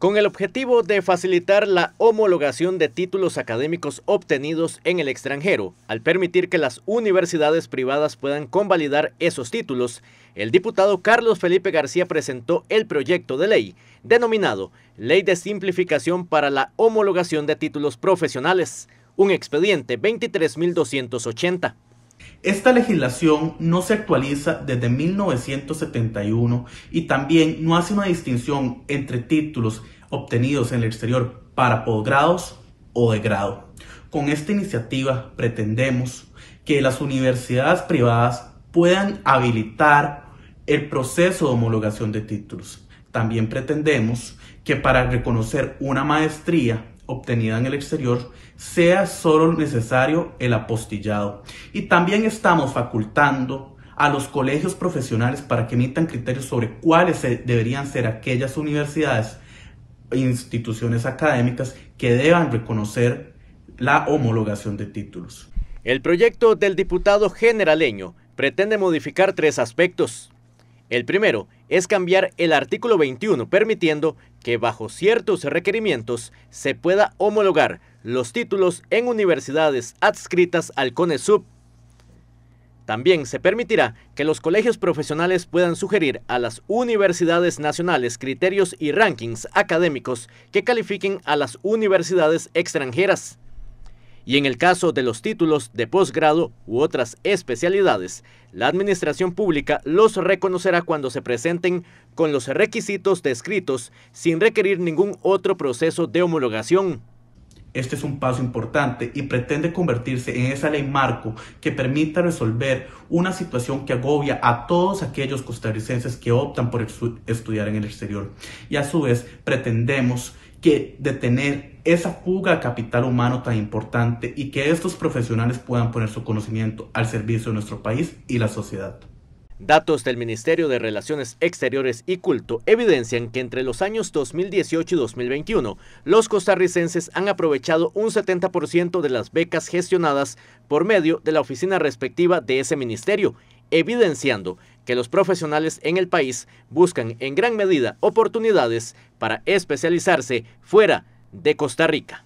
Con el objetivo de facilitar la homologación de títulos académicos obtenidos en el extranjero, al permitir que las universidades privadas puedan convalidar esos títulos, el diputado Carlos Felipe García presentó el proyecto de ley, denominado Ley de Simplificación para la Homologación de Títulos Profesionales, un expediente 23.280. Esta legislación no se actualiza desde 1971 y también no hace una distinción entre títulos obtenidos en el exterior para posgrados o de grado. Con esta iniciativa pretendemos que las universidades privadas puedan habilitar el proceso de homologación de títulos. También pretendemos que para reconocer una maestría obtenida en el exterior, sea solo necesario el apostillado. Y también estamos facultando a los colegios profesionales para que emitan criterios sobre cuáles deberían ser aquellas universidades e instituciones académicas que deban reconocer la homologación de títulos. El proyecto del diputado generaleño pretende modificar tres aspectos. El primero es cambiar el artículo 21 permitiendo que bajo ciertos requerimientos se pueda homologar los títulos en universidades adscritas al CONESUB. También se permitirá que los colegios profesionales puedan sugerir a las universidades nacionales criterios y rankings académicos que califiquen a las universidades extranjeras. Y en el caso de los títulos de posgrado u otras especialidades, la administración pública los reconocerá cuando se presenten con los requisitos descritos sin requerir ningún otro proceso de homologación. Este es un paso importante y pretende convertirse en esa ley marco que permita resolver una situación que agobia a todos aquellos costarricenses que optan por estudiar en el exterior. Y a su vez pretendemos que detener esa fuga de capital humano tan importante y que estos profesionales puedan poner su conocimiento al servicio de nuestro país y la sociedad. Datos del Ministerio de Relaciones Exteriores y Culto evidencian que entre los años 2018 y 2021, los costarricenses han aprovechado un 70% de las becas gestionadas por medio de la oficina respectiva de ese ministerio, evidenciando que los profesionales en el país buscan en gran medida oportunidades para especializarse fuera de Costa Rica.